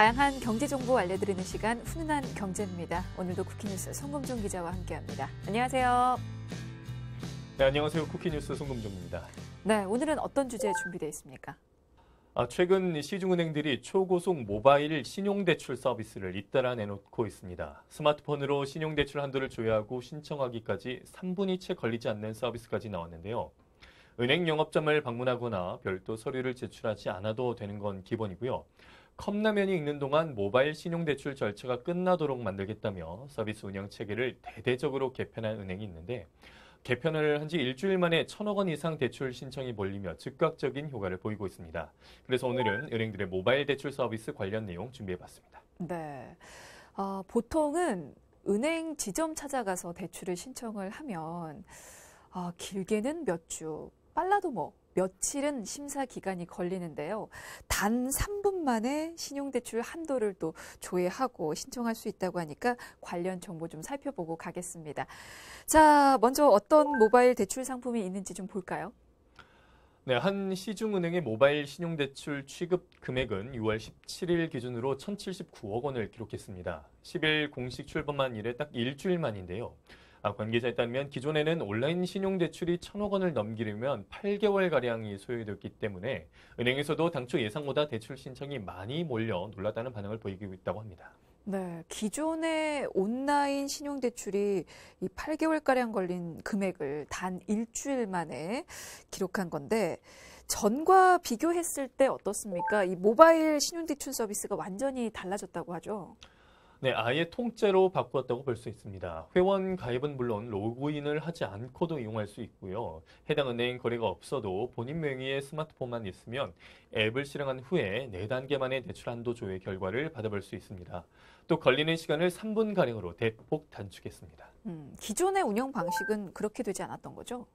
다양한 경제 정보 알려드리는 시간 훈훈한 경제입니다. 오늘도 쿠키뉴스 송금종 기자와 함께합니다. 안녕하세요. 네, 안녕하세요. 쿠키뉴스 송금종입니다. 네, 오늘은 어떤 주제 준비되어 있습니까? 아, 최근 시중은행들이 초고속 모바일 신용대출 서비스를 잇따라 내놓고 있습니다. 스마트폰으로 신용대출 한도를 조회하고 신청하기까지 3분이 채 걸리지 않는 서비스까지 나왔는데요. 은행 영업점을 방문하거나 별도 서류를 제출하지 않아도 되는 건 기본이고요. 컵라면이 익는 동안 모바일 신용대출 절차가 끝나도록 만들겠다며 서비스 운영 체계를 대대적으로 개편한 은행이 있는데 개편을 한 지 일주일 만에 천억 원 이상 대출 신청이 몰리며 즉각적인 효과를 보이고 있습니다. 그래서 오늘은 은행들의 모바일 대출 서비스 관련 내용 준비해봤습니다. 네. 어, 보통은 은행 지점 찾아가서 대출을 신청을 하면 어, 길게는 몇 주, 빨라도 뭐 며칠은 심사 기간이 걸리는데요. 단 3분 만에 신용대출 한도를 또 조회하고 신청할 수 있다고 하니까 관련 정보 좀 살펴보고 가겠습니다. 자, 먼저 어떤 모바일 대출 상품이 있는지 좀 볼까요? 네, 한 시중은행의 모바일 신용대출 취급 금액은 6월 17일 기준으로 1,079억 원을 기록했습니다. 10일 공식 출범한 이래 딱 일주일 만인데요. 아, 관계자에 따르면 기존에는 온라인 신용대출이 천억 원을 넘기려면 8개월가량이 소요되었기 때문에 은행에서도 당초 예상보다 대출 신청이 많이 몰려 놀랐다는 반응을 보이고 있다고 합니다. 네, 기존의 온라인 신용대출이 이 8개월가량 걸린 금액을 단 일주일 만에 기록한 건데, 전과 비교했을 때 어떻습니까? 이 모바일 신용대출 서비스가 완전히 달라졌다고 하죠? 네, 아예 통째로 바꾸었다고 볼 수 있습니다. 회원 가입은 물론 로그인을 하지 않고도 이용할 수 있고요. 해당 은행 거래가 없어도 본인 명의의 스마트폰만 있으면 앱을 실행한 후에 4단계만의 대출 한도 조회 결과를 받아볼 수 있습니다. 또 걸리는 시간을 3분가량으로 대폭 단축했습니다. 음, 기존의 운영 방식은 그렇게 되지 않았던 거죠?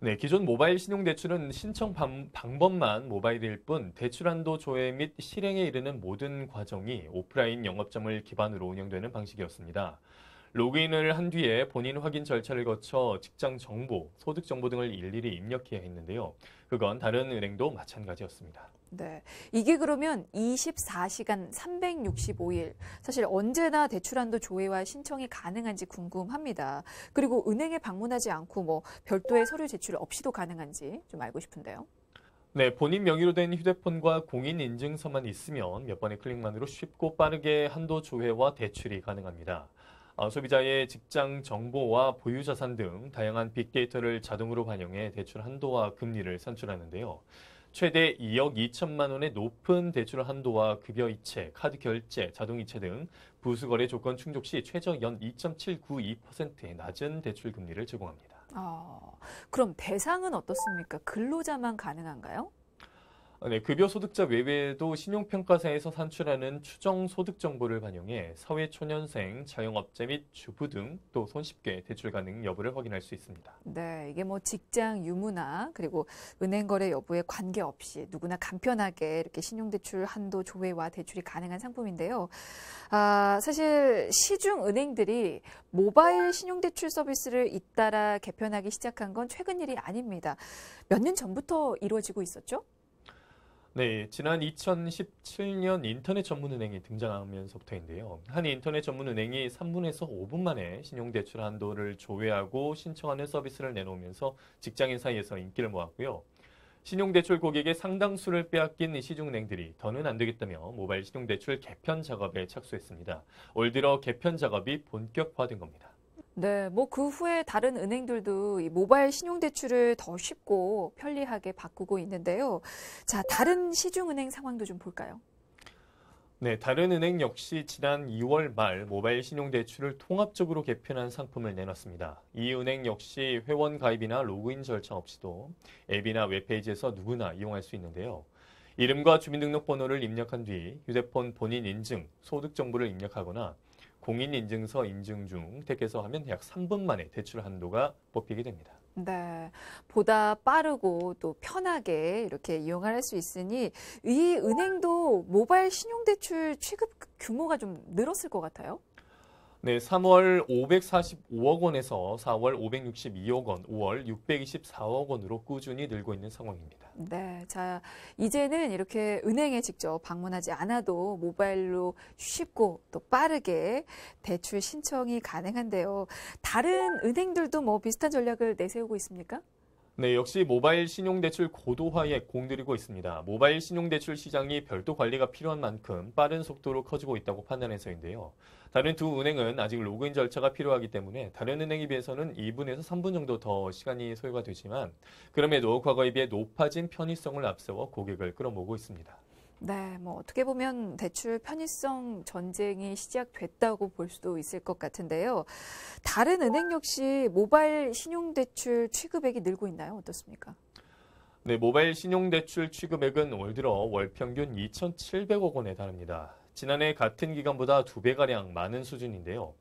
네, 기존 모바일 신용 대출은 신청 방법만 모바일일 뿐 대출 한도 조회 및 실행에 이르는 모든 과정이 오프라인 영업점을 기반으로 운영되는 방식이었습니다. 로그인을 한 뒤에 본인 확인 절차를 거쳐 직장 정보, 소득 정보 등을 일일이 입력해야 했는데요. 그건 다른 은행도 마찬가지였습니다. 네. 이게 그러면 24시간 365일. 사실 언제나 대출한도 조회와 신청이 가능한지 궁금합니다. 그리고 은행에 방문하지 않고 뭐 별도의 서류 제출 없이도 가능한지 좀 알고 싶은데요. 네, 본인 명의로 된 휴대폰과 공인 인증서만 있으면 몇 번의 클릭만으로 쉽고 빠르게 한도 조회와 대출이 가능합니다. 아, 소비자의 직장 정보와 보유 자산 등 다양한 빅데이터를 자동으로 반영해 대출 한도와 금리를 산출하는데요. 최대 2억 2천만 원의 높은 대출 한도와 급여 이체, 카드 결제, 자동 이체 등 부수 거래 조건 충족 시 최저 연 2.792%의 낮은 대출 금리를 제공합니다. 아, 그럼 대상은 어떻습니까? 근로자만 가능한가요? 아, 네, 급여 소득자 외에도 신용평가사에서 산출하는 추정 소득 정보를 반영해 사회초년생, 자영업자 및 주부 등 또 손쉽게 대출 가능 여부를 확인할 수 있습니다. 네, 이게 뭐 직장 유무나 그리고 은행 거래 여부에 관계없이 누구나 간편하게 이렇게 신용대출 한도 조회와 대출이 가능한 상품인데요. 아, 사실 시중 은행들이 모바일 신용대출 서비스를 잇따라 개편하기 시작한 건 최근 일이 아닙니다. 몇 년 전부터 이루어지고 있었죠? 네, 지난 2017년 인터넷 전문은행이 등장하면서부터인데요. 한 인터넷 전문은행이 3분에서 5분 만에 신용대출 한도를 조회하고 신청하는 서비스를 내놓으면서 직장인 사이에서 인기를 모았고요. 신용대출 고객의 상당수를 빼앗긴 시중은행들이 더는 안 되겠다며 모바일 신용대출 개편 작업에 착수했습니다. 올 들어 개편 작업이 본격화된 겁니다. 네, 뭐 그 후에 다른 은행들도 이 모바일 신용대출을 더 쉽고 편리하게 바꾸고 있는데요. 자, 다른 시중은행 상황도 좀 볼까요? 네, 다른 은행 역시 지난 2월 말 모바일 신용대출을 통합적으로 개편한 상품을 내놨습니다. 이 은행 역시 회원 가입이나 로그인 절차 없이도 앱이나 웹페이지에서 누구나 이용할 수 있는데요. 이름과 주민등록번호를 입력한 뒤 휴대폰 본인 인증, 소득 정보를 입력하거나 공인인증서 인증 중 택해서 하면 약 3분 만에 대출 한도가 뽑히게 됩니다. 네. 보다 빠르고 또 편하게 이렇게 이용할 수 있으니 이 은행도 모바일 신용대출 취급 규모가 좀 늘었을 것 같아요. 네, 3월 545억 원에서 4월 562억 원, 5월 624억 원으로 꾸준히 늘고 있는 상황입니다. 네, 자 이제는 이렇게 은행에 직접 방문하지 않아도 모바일로 쉽고 또 빠르게 대출 신청이 가능한데요. 다른 은행들도 뭐 비슷한 전략을 내세우고 있습니까? 네, 역시 모바일 신용대출 고도화에 공들이고 있습니다. 모바일 신용대출 시장이 별도 관리가 필요한 만큼 빠른 속도로 커지고 있다고 판단해서인데요. 다른 두 은행은 아직 로그인 절차가 필요하기 때문에 다른 은행에 비해서는 2분에서 3분 정도 더 시간이 소요가 되지만 그럼에도 과거에 비해 높아진 편의성을 앞세워 고객을 끌어모으고 있습니다. 네, 뭐 어떻게 보면 대출 편의성 전쟁이 시작됐다고 볼 수도 있을 것 같은데요. 다른 은행 역시 모바일 신용대출 취급액이 늘고 있나요? 어떻습니까? 네, 모바일 신용대출 취급액은 올 들어 월 평균 2,700억 원에 달합니다. 지난해 같은 기간보다 두 배가량 많은 수준인데요.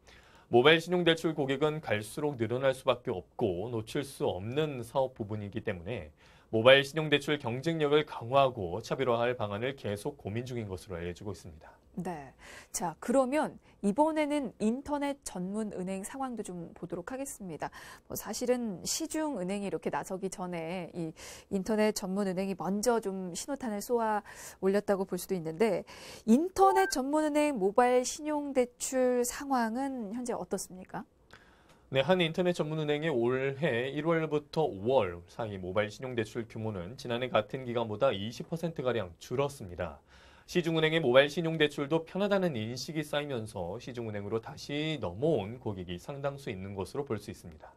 모바일 신용대출 고객은 갈수록 늘어날 수밖에 없고 놓칠 수 없는 사업 부분이기 때문에 모바일 신용대출 경쟁력을 강화하고 차별화할 방안을 계속 고민 중인 것으로 알려지고 있습니다. 네. 자, 그러면 이번에는 인터넷 전문 은행 상황도 좀 보도록 하겠습니다. 뭐 사실은 시중 은행이 이렇게 나서기 전에 이 인터넷 전문 은행이 먼저 좀 신호탄을 쏘아 올렸다고 볼 수도 있는데 인터넷 전문 은행 모바일 신용 대출 상황은 현재 어떻습니까? 네, 한인터넷 전문은행의 올해 1월부터 5월 사이 모바일 신용대출 규모는 지난해 같은 기간보다 20%가량 줄었습니다. 시중은행의 모바일 신용대출도 편하다는 인식이 쌓이면서 시중은행으로 다시 넘어온 고객이 상당수 있는 것으로 볼 수 있습니다.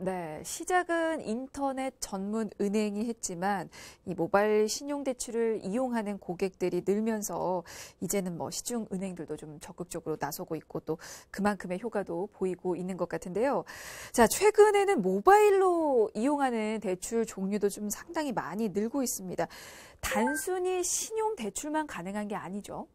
네, 시작은 인터넷 전문 은행이 했지만 이 모바일 신용 대출을 이용하는 고객들이 늘면서 이제는 뭐 시중 은행들도 좀 적극적으로 나서고 있고 또 그만큼의 효과도 보이고 있는 것 같은데요. 자, 최근에는 모바일로 이용하는 대출 종류도 좀 상당히 많이 늘고 있습니다. 단순히 신용 대출만 가능한 게 아니죠.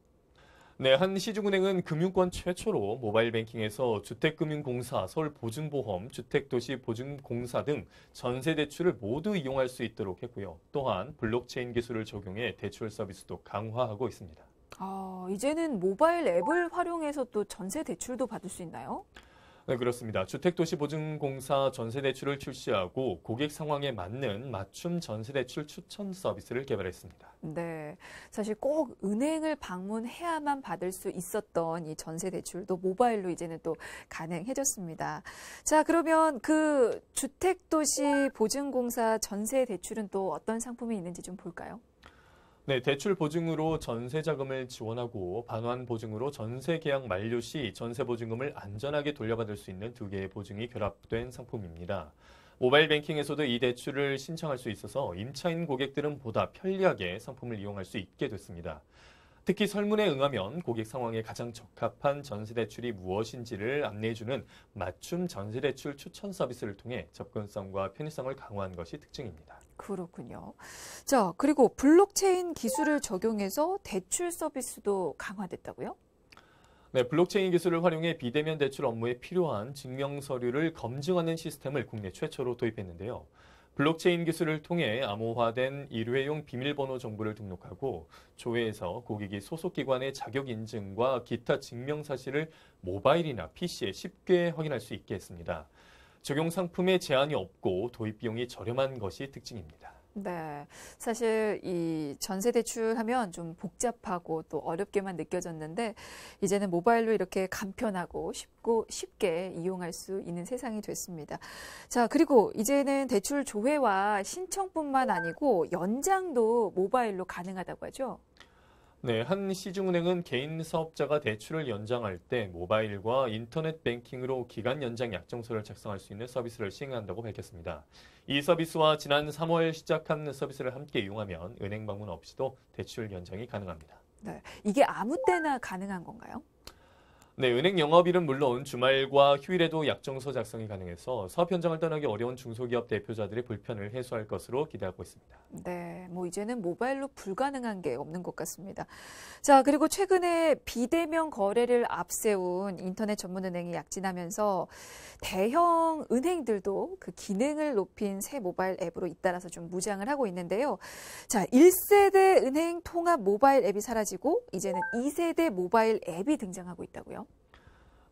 네, 한 시중은행은 금융권 최초로 모바일 뱅킹에서 주택금융공사, 서울보증보험, 주택도시보증공사 등 전세대출을 모두 이용할 수 있도록 했고요. 또한 블록체인 기술을 적용해 대출 서비스도 강화하고 있습니다. 아, 이제는 모바일 앱을 활용해서 또 전세 대출도 받을 수 있나요? 네, 그렇습니다. 주택도시보증공사 전세대출을 출시하고 고객 상황에 맞는 맞춤 전세대출 추천 서비스를 개발했습니다. 네. 사실 꼭 은행을 방문해야만 받을 수 있었던 이 전세대출도 모바일로 이제는 또 가능해졌습니다. 자, 그러면 그 주택도시보증공사 전세대출은 또 어떤 상품이 있는지 좀 볼까요? 네, 대출 보증으로 전세 자금을 지원하고 반환 보증으로 전세 계약 만료 시 전세 보증금을 안전하게 돌려받을 수 있는 두 개의 보증이 결합된 상품입니다. 모바일 뱅킹에서도 이 대출을 신청할 수 있어서 임차인 고객들은 보다 편리하게 상품을 이용할 수 있게 됐습니다. 특히 설문에 응하면 고객 상황에 가장 적합한 전세대출이 무엇인지를 안내해주는 맞춤 전세대출 추천 서비스를 통해 접근성과 편의성을 강화한 것이 특징입니다. 그렇군요. 자, 그리고 블록체인 기술을 적용해서 대출 서비스도 강화됐다고요? 네, 블록체인 기술을 활용해 비대면 대출 업무에 필요한 증명 서류를 검증하는 시스템을 국내 최초로 도입했는데요. 블록체인 기술을 통해 암호화된 일회용 비밀번호 정보를 등록하고 조회에서 고객이 소속 기관의 자격 인증과 기타 증명 사실을 모바일이나 PC에 쉽게 확인할 수 있게 했습니다. 적용 상품에 제한이 없고 도입 비용이 저렴한 것이 특징입니다. 네. 사실 이 전세 대출 하면 좀 복잡하고 또 어렵게만 느껴졌는데 이제는 모바일로 이렇게 간편하고 쉽고 쉽게 이용할 수 있는 세상이 됐습니다. 자, 그리고 이제는 대출 조회와 신청뿐만 아니고 연장도 모바일로 가능하다고 하죠. 네, 한 시중은행은 개인 사업자가 대출을 연장할 때 모바일과 인터넷 뱅킹으로 기간 연장 약정서를 작성할 수 있는 서비스를 시행한다고 밝혔습니다. 이 서비스와 지난 3월 시작한 서비스를 함께 이용하면 은행 방문 없이도 대출 연장이 가능합니다. 네, 이게 아무 때나 가능한 건가요? 네, 은행 영업일은 물론 주말과 휴일에도 약정서 작성이 가능해서 사업 현장을 떠나기 어려운 중소기업 대표자들의 불편을 해소할 것으로 기대하고 있습니다. 네, 뭐 이제는 모바일로 불가능한 게 없는 것 같습니다. 자, 그리고 최근에 비대면 거래를 앞세운 인터넷 전문은행이 약진하면서 대형 은행들도 그 기능을 높인 새 모바일 앱으로 잇따라서 좀 무장을 하고 있는데요. 자, 1세대 은행 통합 모바일 앱이 사라지고 이제는 2세대 모바일 앱이 등장하고 있다고요.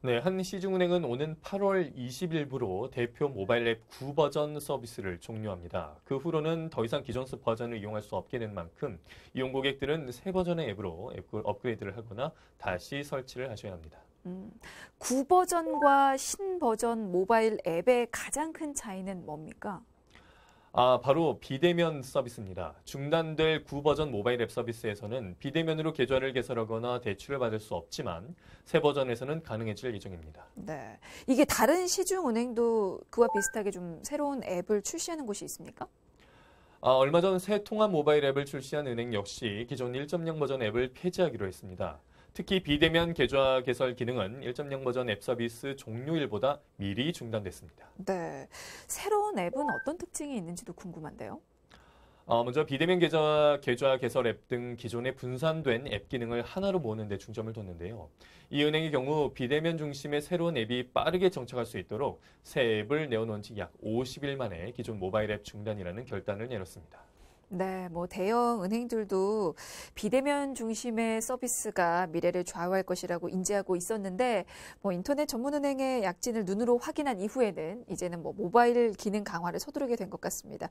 네, 한시중은행은 오는 8월 20일부로 대표 모바일 앱 9버전 서비스를 종료합니다. 그 후로는 더 이상 기존 버전을 이용할 수 없게 된 만큼 이용 고객들은 새 버전의 앱으로 앱 업그레이드를 하거나 다시 설치를 하셔야 합니다. 음, 9버전과 신버전 모바일 앱의 가장 큰 차이는 뭡니까? 아, 바로 비대면 서비스입니다. 중단될 구버전 모바일 앱 서비스에서는 비대면으로 계좌를 개설하거나 대출을 받을 수 없지만 새 버전에서는 가능해질 예정입니다. 네. 이게 다른 시중 은행도 그와 비슷하게 좀 새로운 앱을 출시하는 곳이 있습니까? 아, 얼마 전 새 통합 모바일 앱을 출시한 은행 역시 기존 1.0 버전 앱을 폐지하기로 했습니다. 특히 비대면 계좌 개설 기능은 1.0 버전 앱 서비스 종료일보다 미리 중단됐습니다. 네. 새로운 앱은 어떤 특징이 있는지도 궁금한데요. 어, 먼저 비대면 계좌, 계좌 개설 앱 등 기존에 분산된 앱 기능을 하나로 모으는 데 중점을 뒀는데요. 이 은행의 경우 비대면 중심의 새로운 앱이 빠르게 정착할 수 있도록 새 앱을 내어놓은 지 약 50일 만에 기존 모바일 앱 중단이라는 결단을 내렸습니다. 네, 뭐 대형 은행들도 비대면 중심의 서비스가 미래를 좌우할 것이라고 인지하고 있었는데 뭐 인터넷 전문 은행의 약진을 눈으로 확인한 이후에는 이제는 뭐 모바일 기능 강화를 서두르게 된 것 같습니다.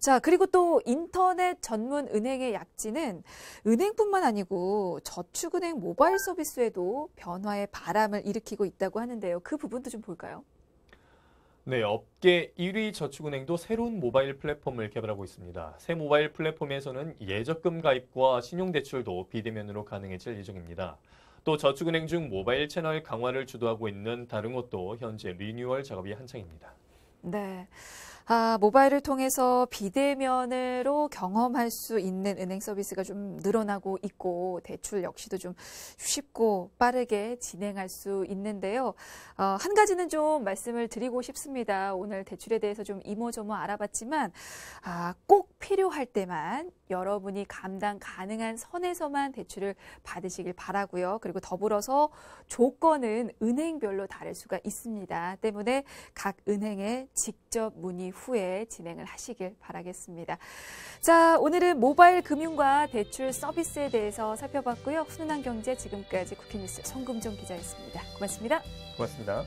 자, 그리고 또 인터넷 전문 은행의 약진은 은행뿐만 아니고 저축은행 모바일 서비스에도 변화의 바람을 일으키고 있다고 하는데요. 그 부분도 좀 볼까요? 네, 업계 1위 저축은행도 새로운 모바일 플랫폼을 개발하고 있습니다. 새 모바일 플랫폼에서는 예적금 가입과 신용대출도 비대면으로 가능해질 예정입니다. 또 저축은행 중 모바일 채널 강화를 주도하고 있는 다른 곳도 현재 리뉴얼 작업이 한창입니다. 네. 아, 모바일을 통해서 비대면으로 경험할 수 있는 은행 서비스가 좀 늘어나고 있고 대출 역시도 좀 쉽고 빠르게 진행할 수 있는데요. 어, 한 가지는 좀 말씀을 드리고 싶습니다. 오늘 대출에 대해서 좀 이모저모 알아봤지만 아, 꼭 필요할 때만 여러분이 감당 가능한 선에서만 대출을 받으시길 바라고요. 그리고 더불어서 조건은 은행별로 다를 수가 있습니다. 때문에 각 은행에 직접 문의 후 후에 진행을 하시길 바라겠습니다. 자, 오늘은 모바일 금융과 대출 서비스에 대해서 살펴봤고요. 훈훈한 경제 지금까지 국회뉴스 송금종 기자였습니다. 고맙습니다. 고맙습니다.